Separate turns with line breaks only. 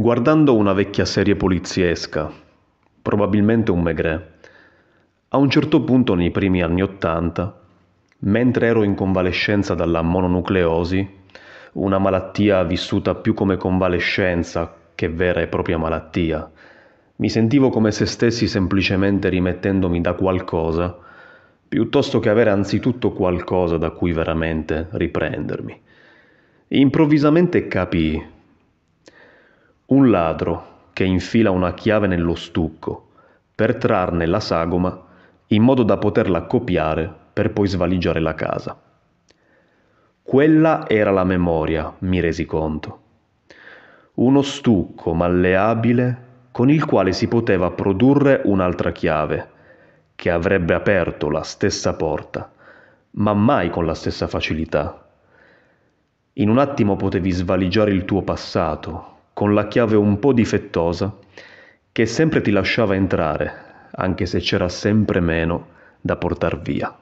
Guardando una vecchia serie poliziesca, probabilmente un Maigret, a un certo punto nei primi anni Ottanta, mentre ero in convalescenza dalla mononucleosi, una malattia vissuta più come convalescenza che vera e propria malattia, mi sentivo come se stessi semplicemente rimettendomi da qualcosa, piuttosto che avere anzitutto qualcosa da cui veramente riprendermi. E improvvisamente capii un ladro che infila una chiave nello stucco per trarne la sagoma in modo da poterla copiare per poi svaligiare la casa. Quella era la memoria, mi resi conto. Uno stucco malleabile con il quale si poteva produrre un'altra chiave, che avrebbe aperto la stessa porta, ma mai con la stessa facilità. In un attimo potevi svaligiare il tuo passato, con la chiave un po' difettosa, che sempre ti lasciava entrare, anche se c'era sempre meno da portar via.